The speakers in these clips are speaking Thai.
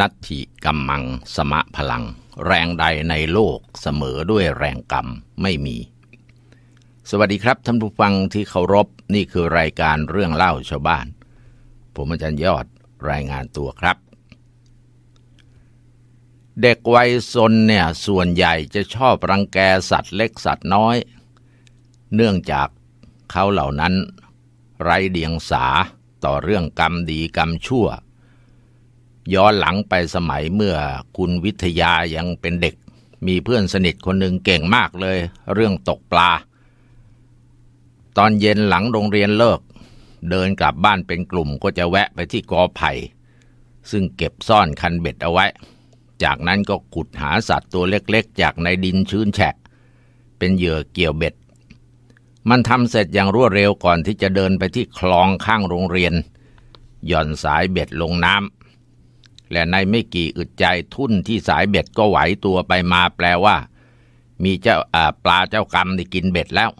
นัตถิกัมมังสมะพลัง แรงใดในโลกเสมอด้วยแรงกรรมไม่มี สวัสดีครับท่านผู้ฟังที่เคารพนี่คือรายการเรื่องเล่าชาวบ้าน ผมอาจารย์ยอดรายงานตัวครับ เด็กวัยซนเนี่ย ส่วนใหญ่จะชอบรังแกสัตว์เล็กสัตว์น้อย เนื่องจากเขาเหล่านั้น ไร้เดียงสาต่อเรื่องกรรมดีกรรมชั่วย้อนหลังไปสมัยเมื่อคุณวิทยายังเป็นเด็ก มีเพื่อนสนิทคนหนึ่งเก่งมากเลย เรื่องตกปลา ตอนเย็นหลังโรงเรียนเลิก เดินกลับบ้านเป็นกลุ่มก็จะแวะไปที่กอไผ่ ซึ่งเก็บซ่อนคันเบ็ดเอาไว้ จากนั้นก็ขุดหาสัตว์ตัวเล็กๆ จากในดินชื้นแฉะ เป็นเหยื่อเกี่ยวเบ็ด มันทำเสร็จอย่างรวดเร็วก่อนที่จะเดินไปที่คลองข้างโรงเรียนหย่อนสายเบ็ดลงน้ำและในไม่กี่อึดใจทุ่นที่สายเบ็ดก็ไหวตัวไปมาแปลว่า มีเจ้าปลาเจ้ากรรมได้กินเบ็ดแล้ว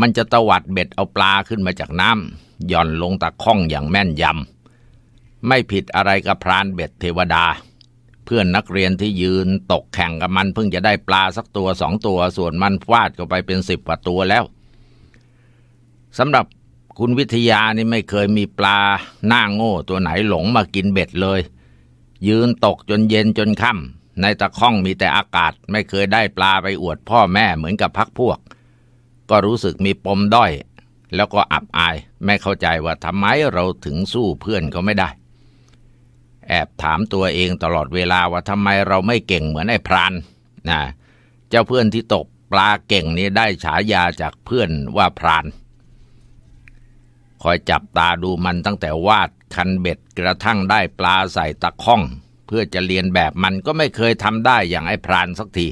มันจะตวัดเบ็ดเอาปลาขึ้นมาจากน้ำหย่อนลงตะข้องอย่างแม่นยำไม่ผิดอะไรกับพรานเบ็ดเทวดา เพื่อนนักเรียนที่ยืนตกแข่งกับมันเพิ่งจะได้ปลาสักตัวสองตัวส่วนมันฟาดก็ไปเป็นสิบกว่าตัวแล้วสำหรับคุณวิทยานี่ไม่เคยมีปลาหน้าโง่ตัวไหนหลงมากินเบ็ดเลย ยืนตกจนเย็นจนค่ำในตะข้องมีแต่อากาศ ไม่เคยได้ปลาไปอวดพ่อแม่เหมือนกับพักพวก ก็รู้สึกมีปมด้อยแล้วก็อับอายไม่เข้าใจว่าทำไมเราถึงสู้เพื่อนเขาไม่ได้ แอบถามตัวเองตลอดเวลาว่าทำไมเราไม่เก่งเหมือนไอ้พรานนะเจ้าเพื่อนที่ตกปลาเก่งนี้ได้ฉายาจากเพื่อนว่าพรานคอยจับตาดูมันตั้งแต่วาดคันเบ็ดกระทั่งได้ปลาใส่ตะข้อง เพื่อจะเรียนแบบมันก็ไม่เคยทำได้อย่างไอ้พรานสักที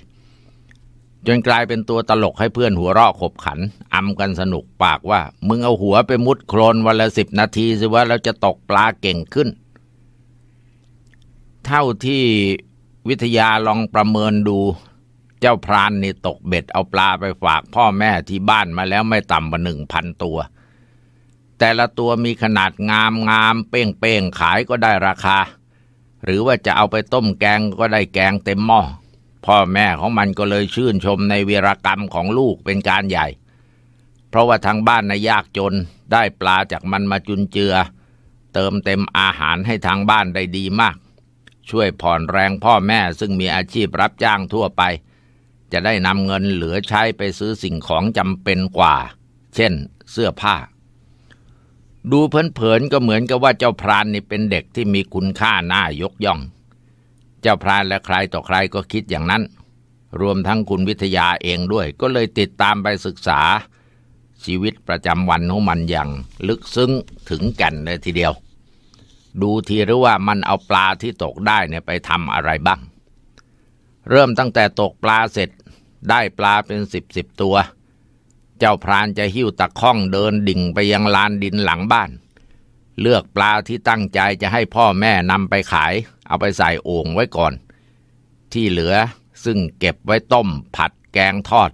จนกลายเป็นตัวตลกให้เพื่อนหัวเราะขบขันอ้ำกันสนุกปากว่า มึงเอาหัวไปมุดโคลนวันละสิบนาทีสิว่าเราจะตกปลาเก่งขึ้น เท่าที่วิทยาลองประเมินดูเจ้าพรานนี่ตกเบ็ด เอาปลาไปฝากพ่อแม่ที่บ้านมาแล้วไม่ต่ำกว่าหนึ่งพันตัวแต่ละตัวมีขนาดงามงามเป้งเป้งขายก็ได้ราคา หรือว่าจะเอาไปต้มแกงก็ได้แกงเต็มหม้อพ่อแม่ของมันก็เลยชื่นชมในวีรกรรมของลูกเป็นการใหญ่ เพราะว่าทางบ้านนะยากจนได้ปลาจากมันมาจุนเจือ เติมเต็มอาหารให้ทางบ้านได้ดีมาก ช่วยผ่อนแรงพ่อแม่ซึ่งมีอาชีพรับจ้างทั่วไป จะได้นำเงินเหลือใช้ไปซื้อสิ่งของจำเป็นกว่า เช่นเสื้อผ้าดูเผินๆก็เหมือนกับว่าเจ้าพรานนี่เป็นเด็กที่มีคุณค่าน่ายกย่อง เจ้าพรานและใครต่อใครก็คิดอย่างนั้น รวมทั้งคุณวิทยาเองด้วย ก็เลยติดตามไปศึกษา ชีวิตประจำวันของมันอย่างลึกซึ้งถึงแก่นเลยทีเดียว ดูทีหรือว่ามันเอาปลาที่ตกได้เนี่ยไปทำอะไรบ้าง เริ่มตั้งแต่ตกปลาเสร็จได้ปลาเป็นสิบสิบตัวเจ้าพรานจะหิ้วตะข้องเดินดิ่งไปยังลานดินหลังบ้าน เลือกปลาที่ตั้งใจจะให้พ่อแม่นำไปขาย เอาไปใส่โอ่งไว้ก่อน ที่เหลือซึ่งเก็บไว้ต้มผัดแกงทอด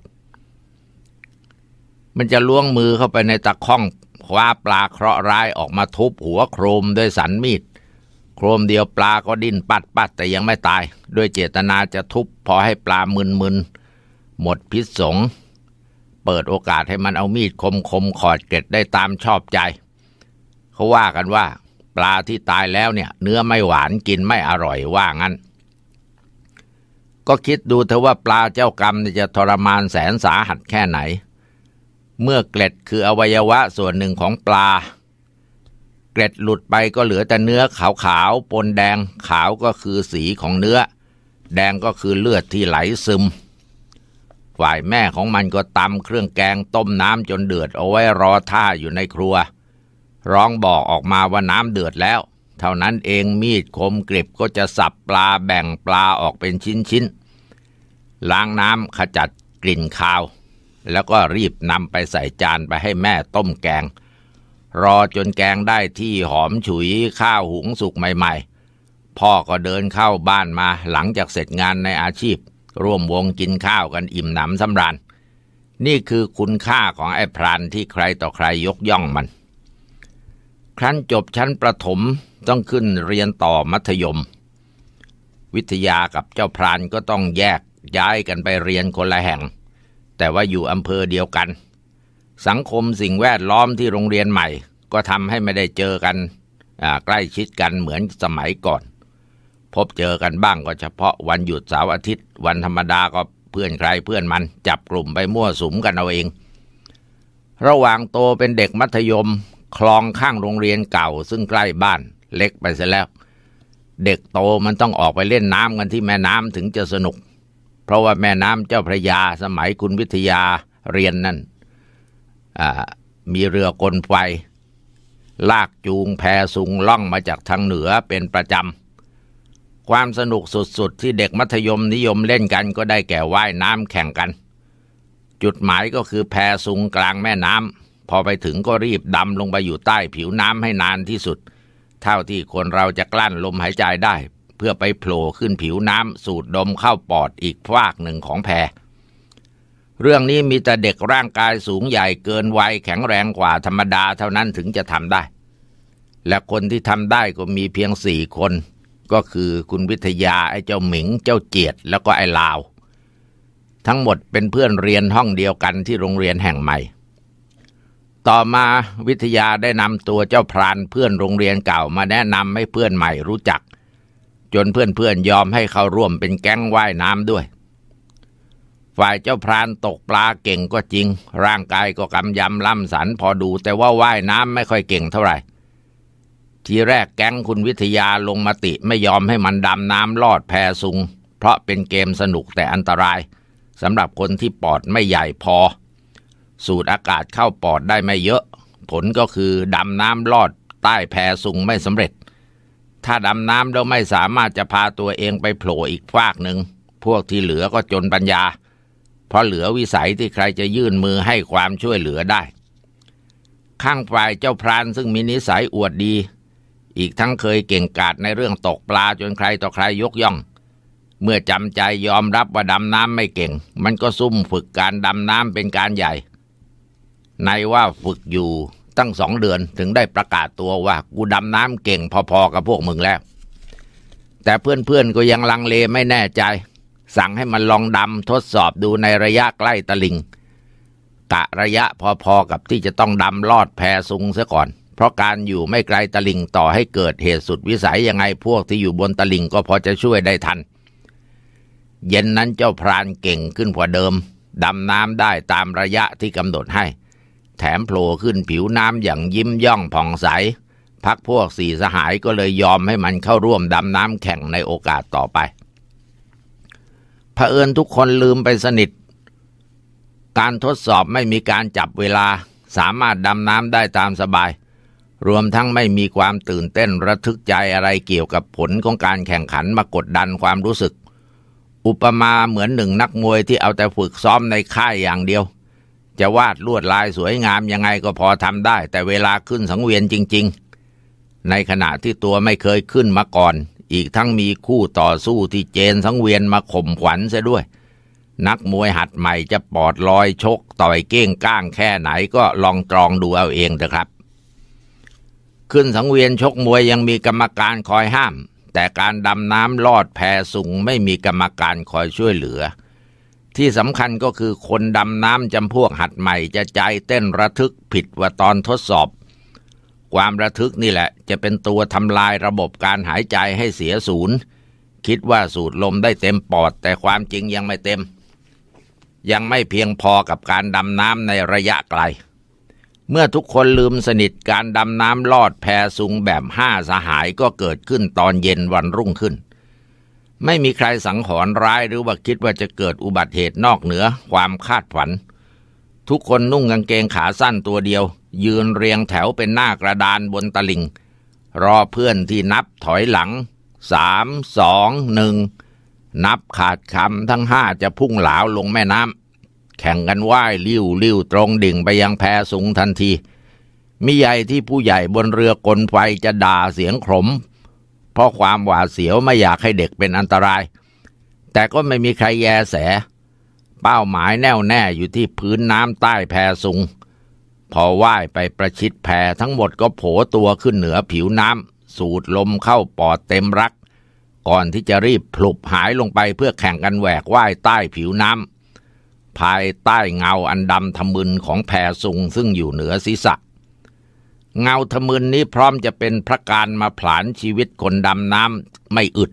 มันจะล้วงมือเข้าไปในตะข้องคว้าปลาเคราะห์ร้ายออกมาทุบหัวโครมด้วยสันมีดโครมเดียวปลาก็ดิ้นปัดปัดแต่ยังไม่ตาย ด้วยเจตนาจะทุบพอให้ปลามึนมึนหมดพิษสงเปิดโอกาสให้มันเอามีดคมคมขอดเกล็ดได้ตามชอบใจ เขาว่ากันว่า ปลาที่ตายแล้วเนี่ย เนื้อไม่หวานกินไม่อร่อยว่างั้น ก็คิดดูเถอะว่าปลาเจ้ากรรมจะทรมานแสนสาหัสแค่ไหน เมื่อเกล็ดคืออวัยวะส่วนหนึ่งของปลา เกล็ดหลุดไปก็เหลือแต่เนื้อขาวๆ ปนแดงขาวก็คือสีของเนื้อ แดงก็คือเลือดที่ไหลซึมฝ่ายแม่ของมันก็ตำเครื่องแกงต้มน้ำจนเดือด เอาไว้รอท่าอยู่ในครัว ร้องบอกออกมาว่าน้ำเดือดแล้ว เท่านั้นเองมีดคมกริบก็จะสับปลาแบ่งปลาออกเป็นชิ้นๆล้างน้ำขจัดกลิ่นคาว แล้วก็รีบนำไปใส่จานไปให้แม่ต้มแกง รอจนแกงได้ที่หอมฉุยข้าวหุงสุกใหม่ๆ พ่อก็เดินเข้าบ้านมาหลังจากเสร็จงานในอาชีพร่วมวงกินข้าวกันอิ่มหนำสำราญ นี่คือคุณค่าของไอ้พรานที่ใครต่อใครยกย่องมัน ครั้นจบชั้นประถมต้องขึ้นเรียนต่อมัธยม วิทยากับเจ้าพรานก็ต้องแยกย้ายกันไปเรียนคนละแห่ง แต่ว่าอยู่อำเภอเดียวกัน สังคมสิ่งแวดล้อมที่โรงเรียนใหม่ ก็ทำให้ไม่ได้เจอกันใกล้ชิดกันเหมือนสมัยก่อนพบเจอกันบ้างก็เฉพาะวันหยุดเสาร์อาทิตย์วันธรรมดาก็เพื่อนใครเพื่อนมันจับกลุ่มไปมั่วสุม กันเอาเอง ระหว่างโตเป็นเด็กมัธยม คลองข้างโรงเรียนเก่าซึ่งใกล้บ้านเล็กไปเสียแล้ว เด็กโตมันต้องออกไปเล่นน้ำกันที่แม่น้ำถึงจะสนุก เพราะว่าแม่น้ำเจ้าพระยาสมัยคุณวิทยาเรียนนั่นมีเรือกลไฟลากจูงแพสูงล่องมาจากทางเหนือเป็นประจำความสนุกสุดๆ ที่เด็กมัธยมนิยมเล่นกันก็ได้แก่ว่ายน้ำแข่งกัน จุดหมายก็คือแพสูงกลางแม่น้ำพอไปถึงก็รีบดำลงไปอยู่ใต้ผิวน้ำให้นานที่สุด เท่าที่คนเราจะกลั้นลมหายใจได้ เพื่อไปโผล่ขึ้นผิวน้ำสูดดมเข้าปอดอีกภากหนึ่งของแพ เรื่องนี้มีแต่เด็กร่างกายสูงใหญ่เกินวัยแข็งแรงกว่าธรรมดา เท่านั้นถึงจะทำได้ และคนที่ทำได้ก็มีเพียงสี่คนก็คือคุณวิทยาไอ้เจ้าหมิง เจ้าเจียด แล้วก็ไอ้ลาว ทั้งหมดเป็นเพื่อนเรียนห้องเดียวกันที่โรงเรียนแห่งใหม่ ต่อมาวิทยาได้นำตัวเจ้าพรานเพื่อนโรงเรียนเก่ามาแนะนำให้เพื่อนใหม่รู้จัก จนเพื่อนๆยอมให้เขาร่วมเป็นแก๊งว่ายน้ำด้วย ฝ่ายเจ้าพรานตกปลาเก่งก็จริงร่างกายก็กำยำล่ำสันพอดูแต่ว่าว่ายน้ำไม่ค่อยเก่งเท่าไหร่ทีแรกแก๊งคุณวิทยาลงมติไม่ยอมให้มันดำน้ำลอดแพสุงเพราะเป็นเกมสนุกแต่อันตรายสำหรับคนที่ปอดไม่ใหญ่พอ สูดอากาศเข้าปอดได้ไม่เยอะ ผลก็คือดำน้ำลอดใต้แพสุงไม่สำเร็จ ถ้าดำน้ำแล้วไม่สามารถจะพาตัวเองไปโผล่อีกฟากหนึ่งพวกที่เหลือก็จนปัญญา เพราะเหลือวิสัยที่ใครจะยื่นมือให้ความช่วยเหลือได้ ข้างฝ่ายเจ้าพรานซึ่งมีนิสัยอวดดีอีกทั้งเคยเก่งกาจในเรื่องตกปลาจนใครต่อใครยกย่อง เมื่อจำใจยอมรับว่าดำน้ำไม่เก่ง มันก็ซุ่มฝึกการดำน้ำเป็นการใหญ่ ในว่าฝึกอยู่ตั้งสองเดือนถึงได้ประกาศตัวว่ากูดำน้ำเก่ง พอๆกับพวกมึงแล้ว แต่เพื่อนๆก็ยังลังเลไม่แน่ใจ สั่งให้มันลองดำทดสอบดูในระยะใกล้ตะลิงกะระยะพอๆกับที่จะต้องดำลอดแพสุงเสียก่อนเพราะการอยู่ไม่ไกลตลิงต่อให้เกิดเหตุสุดวิสัย ยังไงพวกที่อยู่บนตลิง ก็พอจะช่วยได้ทัน เย็นนั้นเจ้าพรานเก่งขึ้นกว่าเดิมดำน้ำได้ตามระยะที่กำหนดให้ แถมโผล่ขึ้นผิวน้ำอย่างยิ้มย่องผ่องใสพักพวกสี่สหายก็เลยยอมให้มันเข้าร่วมดำน้ำแข่งในโอกาสต่อไปเผอิญทุกคนลืมไปสนิท การทดสอบไม่มีการจับเวลาสามารถดำน้ำได้ตามสบายรวมทั้งไม่มีความตื่นเต้นระทึกใจอะไรเกี่ยวกับผลของการแข่งขันมากดดันความรู้สึก อุปมาเหมือนหนึ่งนักมวยที่เอาแต่ฝึกซ้อมในค่ายอย่างเดียว จะวาดลวดลายสวยงามยังไงก็พอทำได้แต่เวลาขึ้นสังเวียนจริงๆ ในขณะที่ตัวไม่เคยขึ้นมาก่อน อีกทั้งมีคู่ต่อสู้ที่เจนสังเวียนมาข่มขวัญเสียด้วย นักมวยหัดใหม่จะปอดลอยชก ต่อยเก้งก้างแค่ไหนก็ลองตรองดูเอาเองเถอะครับขึ้นสังเวียนชกมวยยังมีกรรมการคอยห้าม แต่การดำน้ำลอดแพสูงไม่มีกรรมการคอยช่วยเหลือ ที่สำคัญก็คือคนดำน้ำจำพวกหัดใหม่จะใจเต้นระทึกผิดว่าตอนทดสอบ ความระทึกนี่แหละ จะเป็นตัวทำลายระบบการหายใจให้เสียศูนย์คิดว่าสูดลมได้เต็มปอดแต่ความจริงยังไม่เต็ม ยังไม่เพียงพอกับการดำน้ำในระยะไกลเมื่อทุกคนลืมสนิทการดำน้ำลอดแพสุงแบบห้าสหายก็เกิดขึ้นตอนเย็นวันรุ่งขึ้น ไม่มีใครสังหรณ์ร้ายหรือว่าคิดว่าจะเกิดอุบัติเหตุนอกเหนือความคาดฝัน ทุกคนนุ่งกางเกงขาสั้นตัวเดียว ยืนเรียงแถวเป็นหน้ากระดานบนตะลิงรอเพื่อนที่นับถอยหลังสามสองหนึ่งนับขาดคำทั้งห้าจะพุ่งหลาวลงแม่น้ำแข่งกันว่ายลิ้วลิ้วตรงดิ่งไปยังแพสูงทันทีมิใหญ่ที่ผู้ใหญ่บนเรือกลไฟจะด่าเสียงขมเพราะความหวาดเสียวไม่อยากให้เด็กเป็นอันตราย แต่ก็ไม่มีใครแยแส เป้าหมายแน่วแน่อยู่ที่พื้นน้ำใต้แพสูงพอว่ายไปประชิดแพทั้งหมดก็โผตัวขึ้นเหนือผิวน้ำสูดลมเข้าปอดเต็มรัก ก่อนที่จะรีบพลุบหายลงไปเพื่อแข่งกันแหวกว่ายใต้ผิวน้ำภายใต้เงาอันดำทะมึนของแผ่สุงซึ่งอยู่เหนือศีรษะ เงาทะมึนนี้พร้อมจะเป็นพระการมาผลานชีวิตคนดำน้ำไม่อึด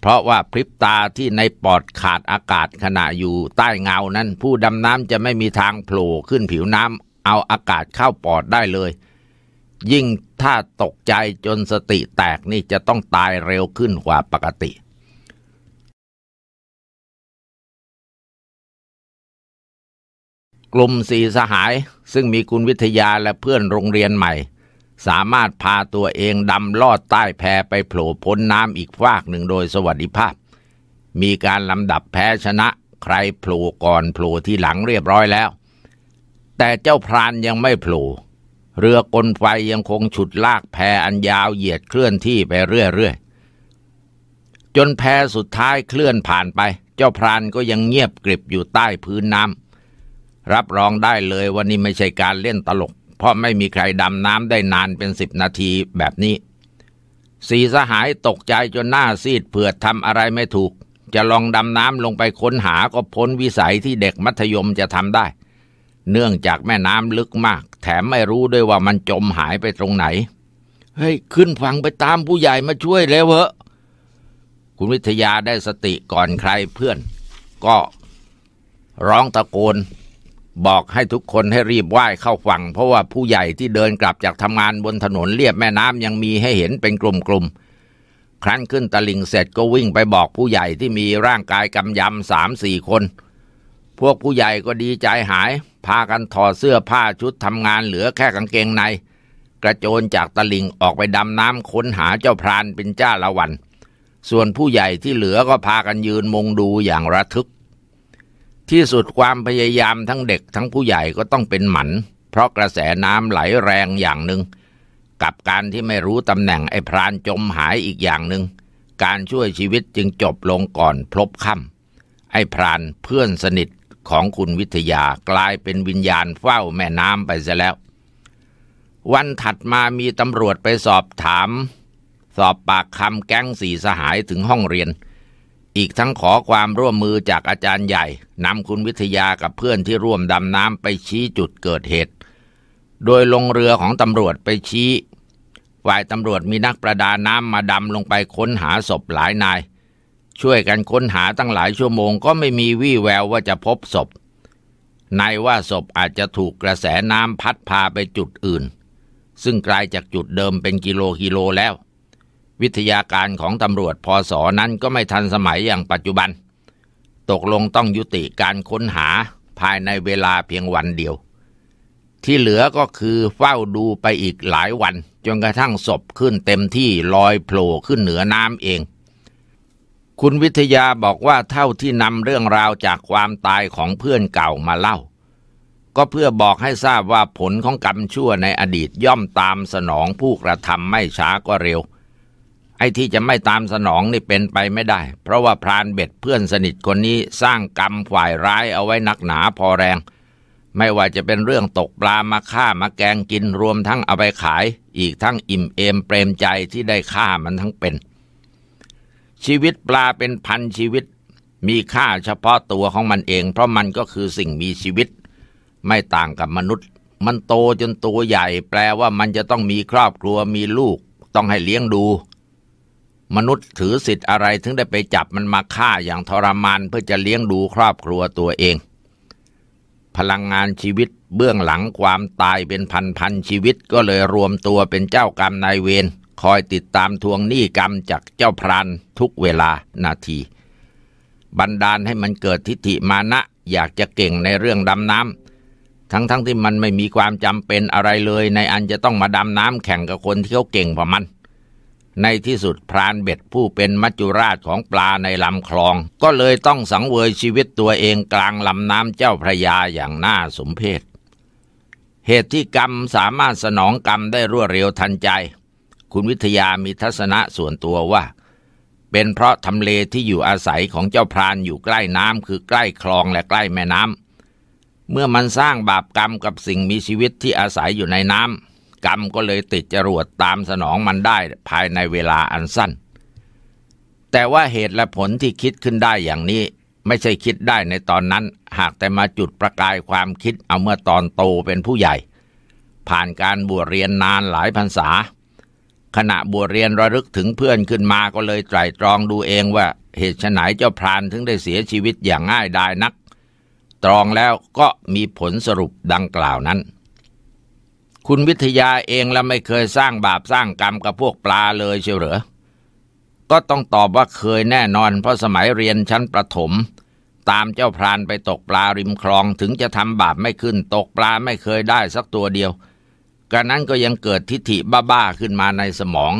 เพราะว่าพริบตาที่ในปอดขาดอากาศขณะอยู่ใต้เงานั้นผู้ดำน้ำจะไม่มีทางโผล่ขึ้นผิวน้ำเอาอากาศเข้าปอดได้เลย ยิ่งถ้าตกใจจนสติแตกนี่จะต้องตายเร็วขึ้นกว่าปกติกลุ่มสี่สหายซึ่งมีคุณวิทยาและเพื่อนโรงเรียนใหม่ สามารถพาตัวเองดำลอดใต้แพไปโผล่พ้นน้ำอีกฟากหนึ่งโดยสวัสดิภาพ มีการลำดับแพ้ชนะใครโผล่ก่อนโผล่ที่หลังเรียบร้อยแล้ว แต่เจ้าพรานยังไม่โผล่เรือกลไฟยังคงฉุดลากแพอันยาวเหยียดเคลื่อนที่ไปเรื่อยๆ จนแพสุดท้ายเคลื่อนผ่านไป เจ้าพรานก็ยังเงียบกริบอยู่ใต้พื้นน้ำรับรองได้เลยว่านี่ไม่ใช่การเล่นตลก เพราะไม่มีใครดำน้ำได้นานเป็นสิบนาทีแบบนี้ สีสหายตกใจจนหน้าซีดเผือดทำอะไรไม่ถูก จะลองดำน้ำลงไปค้นหาก็พ้นวิสัยที่เด็กมัธยมจะทำได้ เนื่องจากแม่น้ำลึกมาก แถมไม่รู้ด้วยว่ามันจมหายไปตรงไหน เฮ้ยขึ้นฝั่งไปตามผู้ใหญ่มาช่วยแล้วเหอะคุณวิทยาได้สติก่อนใครเพื่อน ก็ ร้องตะโกนบอกให้ทุกคนให้รีบไหว้เข้าฝั่งเพราะว่าผู้ใหญ่ที่เดินกลับจากทำงานบนถนนเลียบแม่น้ำยังมีให้เห็นเป็นกลุ่มๆครั้นขึ้นตะลิงเสร็จก็วิ่งไปบอกผู้ใหญ่ที่มีร่างกายกำยำสามสี่คน พวกผู้ใหญ่ก็ดีใจหาย พากันถอดเสื้อผ้าชุดทำงานเหลือแค่กางเกงใน กระโจนจากตะลิงออกไปดำน้ำค้นหาเจ้าพรานเป็นจ้าละวัน ส่วนผู้ใหญ่ที่เหลือก็พากันยืนมงดูอย่างระทึกที่สุดความพยายามทั้งเด็กทั้งผู้ใหญ่ก็ต้องเป็นหมัน เพราะกระแสน้ำไหลแรงอย่างหนึ่ง กับการที่ไม่รู้ตำแหน่งไอ้พรานจมหายอีกอย่างหนึ่ง การช่วยชีวิตจึงจบลงก่อนพลบค่ำไอ้พรานเพื่อนสนิทของคุณวิทยากลายเป็นวิญญาณเฝ้าแม่น้ำไปซะแล้ว วันถัดมามีตำรวจไปสอบถาม สอบปากคำแก๊งสี่สหายถึงห้องเรียนอีกทั้งขอความร่วมมือจากอาจารย์ใหญ่นำคุณวิทยากับเพื่อนที่ร่วมดำน้ำไปชี้จุดเกิดเหตุ โดยลงเรือของตำรวจไปชี้ฝ่ายตำรวจมีนักประดาน้ำมาดำลงไปค้นหาศพหลายนาย ช่วยกันค้นหาตั้งหลายชั่วโมงก็ไม่มีวี่แววว่าจะพบศพนายว่าศพอาจจะถูกกระแสน้ำพัดพาไปจุดอื่น ซึ่งไกลาจากจุดเดิมเป็นกิโลกิโลแล้ววิทยาการของตำรวจพศนั้นก็ไม่ทันสมัยอย่างปัจจุบัน ตกลงต้องยุติการค้นหาภายในเวลาเพียงวันเดียว ที่เหลือก็คือเฝ้าดูไปอีกหลายวันจนกระทั่งศพขึ้นเต็มที่ลอยโผล่ขึ้นเหนือน้ำเอง คุณวิทยาบอกว่าเท่าที่นำเรื่องราวจากความตายของเพื่อนเก่ามาเล่า ก็เพื่อบอกให้ทราบว่าผลของกรรมชั่วในอดีตย่อมตามสนองผู้กระทำไม่ช้าก็เร็วอ้ที่จะไม่ตามสนองนี่เป็นไปไม่ได้ เพราะว่าพรานเบ็ดเพื่อนสนิทคนนี้สร้างกรรมฝ่ายร้ายเอาไว้นักหนาพอแรง ไม่ว่าจะเป็นเรื่องตกปลามาฆ่ามาแกงกิน รวมทั้งเอาไปขาย อีกทั้งอิ่มเอมเปรมใจที่ได้ฆ่ามันทั้งเป็น ชีวิตปลาเป็นพันชีวิต มีค่าเฉพาะตัวของมันเองเพราะมันก็คือสิ่งมีชีวิต ไม่ต่างกับมนุษย์ มันโตจนตัวใหญ่ แปลว่ามันจะต้องมีครอบครัวมีลูก ต้องให้เลี้ยงดูมนุษย์ถือสิทธิ์อะไรถึงได้ไปจับมันมาฆ่าอย่างทรมาน เพื่อจะเลี้ยงดูครอบครัวตัวเอง พลังงานชีวิตเบื้องหลังความตายเป็นพันพันชีวิตก็เลยรวมตัวเป็นเจ้ากรรมนายเวรคอยติดตามทวงหนี้กรรมจากเจ้าพรานทุกเวลานาที บันดาลให้มันเกิดทิฏฐิมานะอยากจะเก่งในเรื่องดำน้ำทั้งทั้งที่มันไม่มีความจำเป็นอะไรเลยในอันจะต้องมาดำน้ำแข่งกับคนที่เขาเก่งกว่ามันในที่สุดพรานเบ็ดผู้เป็นมัจจุราชของปลาในลำคลอง ก็เลยต้องสังเวยชีวิตตัวเองกลางลำน้ำเจ้าพระยาอย่างน่าสมเพช เหตุที่กรรมสามารถสนองกรรมได้รวดเร็วทันใจ คุณวิทยามีทัศนะส่วนตัวว่า เป็นเพราะทำเลที่อยู่อาศัยของเจ้าพรานอยู่ใกล้น้ำคือใกล้คลองและใกล้แม่น้ำเมื่อมันสร้างบาปกรรมกับสิ่งมีชีวิตที่อาศัยอยู่ในน้ำกรรมก็เลยติดจรวดตามสนองมันได้ภายในเวลาอันสั้น แต่ว่าเหตุและผลที่คิดขึ้นได้อย่างนี้ ไม่ใช่คิดได้ในตอนนั้น หากแต่มาจุดประกายความคิดเอาเมื่อตอนโตเป็นผู้ใหญ่ ผ่านการบวชเรียนนานหลายพรรษา ขณะบวชเรียนระลึกถึงเพื่อนขึ้นมาก็เลยไตรตรองดูเองว่าเหตุไฉนเจ้าพรานถึงได้เสียชีวิตอย่างง่ายดายนัก ตรองแล้วก็มีผลสรุปดังกล่าวนั้นคุณวิทยาเองละไม่เคยสร้างบาปสร้างกรรมกับพวกปลาเลยเชียวเหรอ ก็ต้องตอบว่าเคยแน่นอน เพราะสมัยเรียนชั้นประถม ตามเจ้าพรานไปตกปลาริมคลองถึงจะทำบาปไม่ขึ้นตกปลาไม่เคยได้สักตัวเดียวกรนั้นก็ยังเกิดทิฐิบ้าๆขึ้นมาในสมอง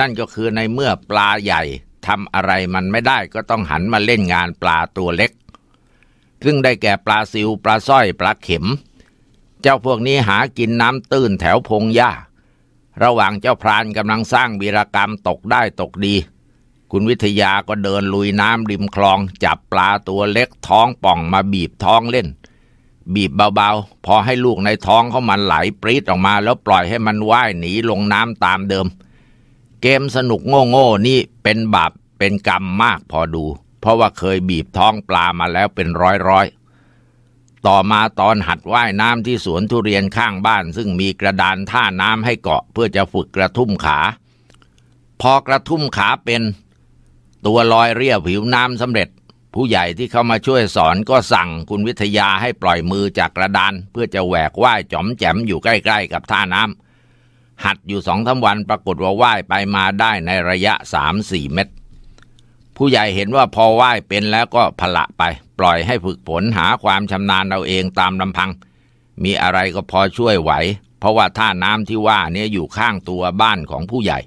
นั่นก็คือในเมื่อปลาใหญ่ทำอะไรมันไม่ได้ก็ต้องหันมาเล่นงานปลาตัวเล็ก ซึ่งได้แก่ปลาซิวปลาสร้อยปลาเข็มเจ้าพวกนี้หากินน้ำตื้นแถวพงหญ้า ระหว่างเจ้าพรานกำลังสร้างวีรกรรมตกได้ตกดี คุณวิทยาก็เดินลุยน้ำริมคลอง จับปลาตัวเล็กท้องป่องมาบีบท้องเล่น บีบเบาๆ พอให้ลูกในท้องเขามันไหล ปรีดออกมาแล้วปล่อยให้มันว่าย หนีลงน้ำตามเดิม เกมสนุกโง่ๆนี่เป็นบาปเป็นกรรมมากพอดู เพราะว่าเคยบีบท้องปลามาแล้วเป็นร้อยๆต่อมาตอนหัดว่ายน้ำที่สวนทุเรียนข้างบ้านซึ่งมีกระดานท่าน้ำให้เกาะเพื่อจะฝึกกระทุ่มขา พอกระทุ่มขาเป็นตัวลอยเรียบผิวน้ำสำเร็จ ผู้ใหญ่ที่เข้ามาช่วยสอนก็สั่งคุณวิทยาให้ปล่อยมือจากกระดาน เพื่อจะแหวกว่ายจอมแจมอยู่ใกล้ ๆ กับท่าน้ำหัดอยู่สองสาวันปรากฏว่าว่ายไปมาได้ในระยะสามสี่เมตรผู้ใหญ่เห็นว่าพอไหว้เป็นแล้วก็พละไป ปล่อยให้ฝึกฝนหาความชำนาญเราเองตามลำพัง มีอะไรก็พอช่วยไหว เพราะว่าท่าน้ำที่ว่าเนี่ยอยู่ข้างตัวบ้านของผู้ใหญ่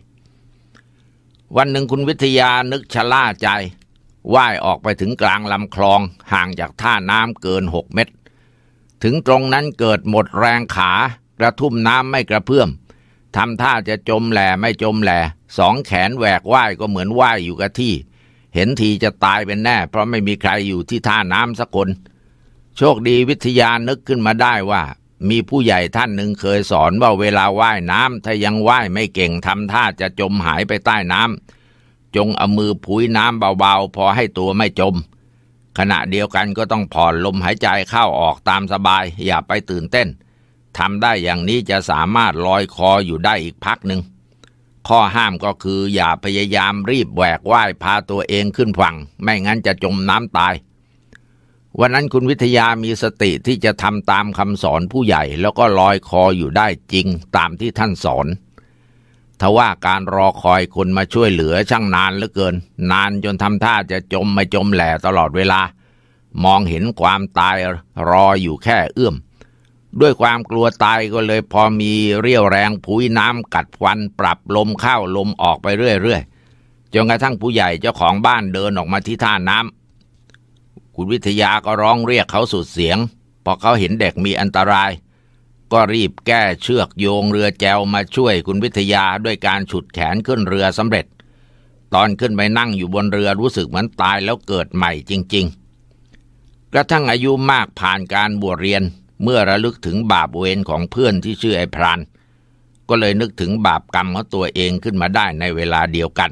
วันหนึ่งคุณวิทยานึกชะล่าใจว่ายออกไปถึงกลางลำคลองห่างจากท่าน้ำเกินหกเมตร ถึงตรงนั้นเกิดหมดแรงขากระทุ่มน้ำไม่กระเพื่อมทำท่าจะจมแหล่ไม่จมแหล่สองแขนแหวกว่ายก็เหมือนว่ายอยู่กับที่เห็นทีจะตายเป็นแน่เพราะไม่มีใครอยู่ที่ท่าน้ำสักคน โชคดีวิทยานึกขึ้นมาได้ว่า มีผู้ใหญ่ท่านหนึ่งเคยสอนว่าเวลาว่ายน้ำถ้ายังว่ายไม่เก่งทำท่าจะจมหายไปใต้น้ำจงเอามือพุยน้ำเบาๆ พอให้ตัวไม่จม ขณะเดียวกันก็ต้องผ่อนลมหายใจเข้าออกตามสบายอย่าไปตื่นเต้นทำได้อย่างนี้จะสามารถลอยคออยู่ได้อีกพักหนึ่งข้อห้ามก็คืออย่าพยายามรีบแหวกว่ายพาตัวเองขึ้นฝั่งไม่งั้นจะจมน้ำตาย วันนั้นคุณวิทยามีสติที่จะทำตามคำสอนผู้ใหญ่แล้วก็ลอยคออยู่ได้จริงตามที่ท่านสอนทว่าการรอคอยคนมาช่วยเหลือช่างนานเหลือเกิน นานจนทำท่าจะจมไม่จมแหล่ตลอดเวลา มองเห็นความตายรออยู่แค่เอื้อมด้วยความกลัวตายก็เลยพอมีเรี่ยวแรงผุยน้ำกัดฟันปรับลมเข้าลมออกไปเรื่อยๆจนกระทั่งผู้ใหญ่เจ้าของบ้านเดินออกมาที่ท่าน้ำคุณวิทยาก็ร้องเรียกเขาสุดเสียง พอเขาเห็นเด็กมีอันตราย ก็รีบแก้เชือกโยงเรือแจวมาช่วยคุณวิทยาด้วยการฉุดแขนขึ้นเรือสำเร็จ ตอนขึ้นไปนั่งอยู่บนเรือรู้สึกเหมือนตายแล้วเกิดใหม่จริง ๆ กระทั่งอายุมากผ่านการบวชเรียนเมื่อระลึกถึงบาปเวรของเพื่อนที่ชื่อไอ้พราน ก็เลยนึกถึงบาปกรรมของตัวเองขึ้นมาได้ในเวลาเดียวกัน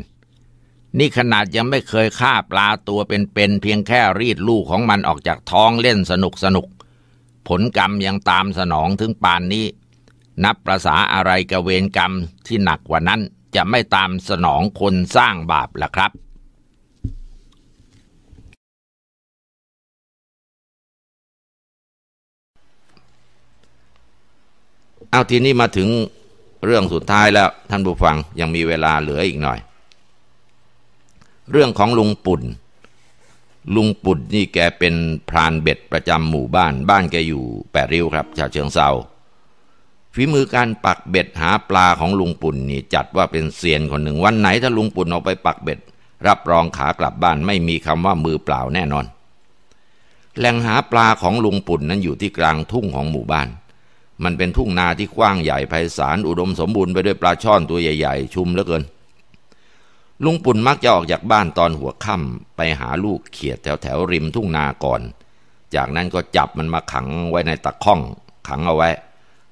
นี่ขนาดยังไม่เคยฆ่าปลาตัวเป็นๆเเพียงแค่รีดลูกของมันออกจากท้องเล่นสนุกสนุก ผลกรรมยังตามสนองถึงป่านนี้ นับประษาอะไรกับเวรกรรมที่หนักกว่านั้นจะไม่ตามสนองคนสร้างบาปล่ะครับเอาทีนี้มาถึงเรื่องสุดท้ายแล้วท่านผู้ฟังยังมีเวลาเหลืออีกหน่อย เรื่องของลุงปุ่น ลุงปุ่นนี่แกเป็นพรานเบ็ดประจำหมู่บ้านบ้านแกอยู่แปดริ้วครับชาวเชียงเซาฝีมือการปักเบ็ดหาปลาของลุงปุ่นนี่จัดว่าเป็นเซียนคนหนึ่งวันไหนถ้าลุงปุ่นออกไปปักเบ็ด รับรองขากลับบ้านไม่มีคำว่ามือเปล่าแน่นอน แหล่งหาปลาของลุงปุ่นนั้นอยู่ที่กลางทุ่งของหมู่บ้านมันเป็นทุ่งนาที่กว้างใหญ่ไพศาลอุดมสมบูรณ์ไปด้วยปลาช่อนตัวใหญ่ๆ ชุมเหลือเกิน ลุงปุ่นมักจะออกจากบ้านตอนหัวค่ำไปหาลูกเขียดแถวๆริมทุ่งนาก่อน จากนั้นก็จับมันมาขังไว้ในตะข้องขังเอาไว้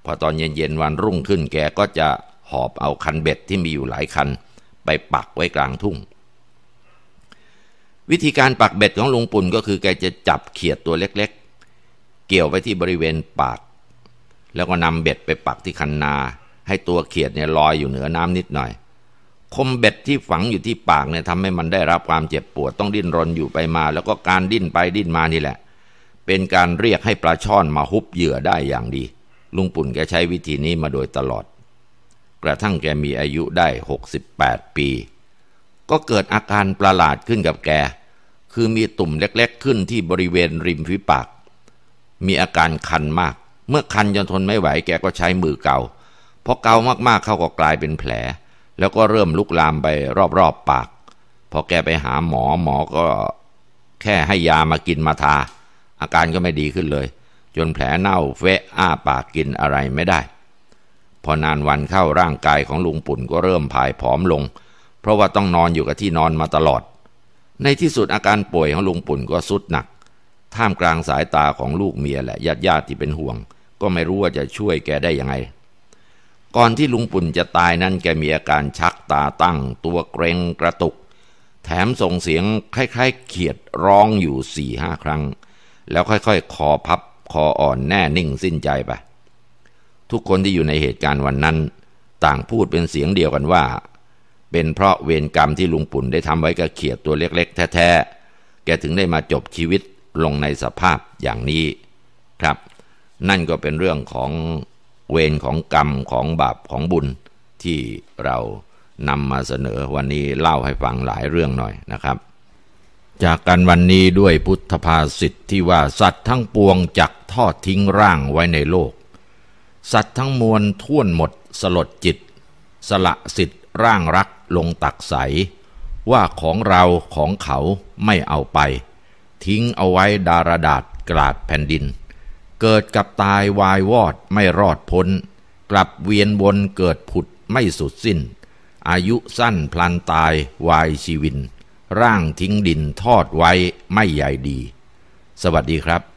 พอตอนเย็นๆวันรุ่งขึ้นแกก็จะหอบเอาคันเบ็ดที่มีอยู่หลายคัน ไปปักไว้กลางทุ่ง วิธีการปักเบ็ดของลุงปุ่นก็คือแกจะจับเขียดตัวเล็กๆ เกี่ยวไปที่บริเวณปากแล้วก็นำเบ็ดไปปักที่คันนา ให้ตัวเขียดเนี่ยลอยอยู่เหนือน้ำนิดหน่อย คมเบ็ดที่ฝังอยู่ที่ปากเนี่ยทำให้มันได้รับความเจ็บปวด ต้องดิ้นรนอยู่ไปมา แล้วก็การดิ้นไปดิ้นมานี่แหละ เป็นการเรียกให้ปลาช่อนมาฮุบเหยื่อได้อย่างดี ลุงปุ่นแกใช้วิธีนี้มาโดยตลอด กระทั่งแกมีอายุได้ 68 ปี ก็เกิดอาการประหลาดขึ้นกับแกคือมีตุ่มเล็ก ๆ ขึ้นที่บริเวณริมฝีปาก มีอาการคันมากเมื่อคันจนทนไม่ไหวแกก็ใช้มือเกาพอเกามากๆเข้าก็กลายเป็นแผล แล้วก็เริ่มลุกลามไปรอบๆปาก พอแกไปหาหมอหมอก็ แค่ให้ยามากินมาทา อาการก็ไม่ดีขึ้นเลย จนแผลเน่าเฟะอ้าปากกินอะไรไม่ได้ พอนานวันเข้าร่างกายของลุงปุ่นก็เริ่มผายผอมลง เพราะว่าต้องนอนอยู่กับที่นอนมาตลอด ในที่สุดอาการป่วยของลุงปุ่นก็สุดหนักท่ามกลางสายตาของลูกเมียและญาติญาติที่เป็นห่วงก็ไม่รู้ว่าจะช่วยแกได้ยังไง ก่อนที่ลุงปุ่นจะตายนั้นแกมีอาการชักตาตั้งตัวเกรงกระตุก แถมส่งเสียงคล้ายๆเขียดร้องอยู่สี่ห้าครั้ง แล้วค่อยๆคอพับ คออ่อนแน่นิ่งสิ้นใจไป ทุกคนที่อยู่ในเหตุการณ์วันนั้น ต่างพูดเป็นเสียงเดียวกันว่า เป็นเพราะเวรกรรมที่ลุงปุ่นได้ทำไว้กับเขียดตัวเล็กๆแท้ๆแกถึงได้มาจบชีวิตลงในสภาพอย่างนี้ ครับนั่นก็เป็นเรื่องของเวรของกรรมของบาปของบุญที่เรานำมาเสนอวันนี้เล่าให้ฟังหลายเรื่องหน่อยนะครับ จากกันวันนี้ด้วยพุทธภาษิตทที่ว่าสัตว์ทั้งปวงจักทอดทิ้งร่างไว้ในโลก สัตว์ทั้งมวลท่วนหมดสลดจิต สละสิทธิ์ร่างรักลงตักใสว่าของเราของเขาไม่เอาไป ทิ้งเอาไว้ดารดาษกราดแผ่นดินเกิดกับตายวายวอดไม่รอดพ้น กลับเวียนวนเกิดผุดไม่สุดสิ้น อายุสั้นพลันตายวายชีวิน ร่างทิ้งดินทอดไว้ไม่ใหญ่ดี สวัสดีครับ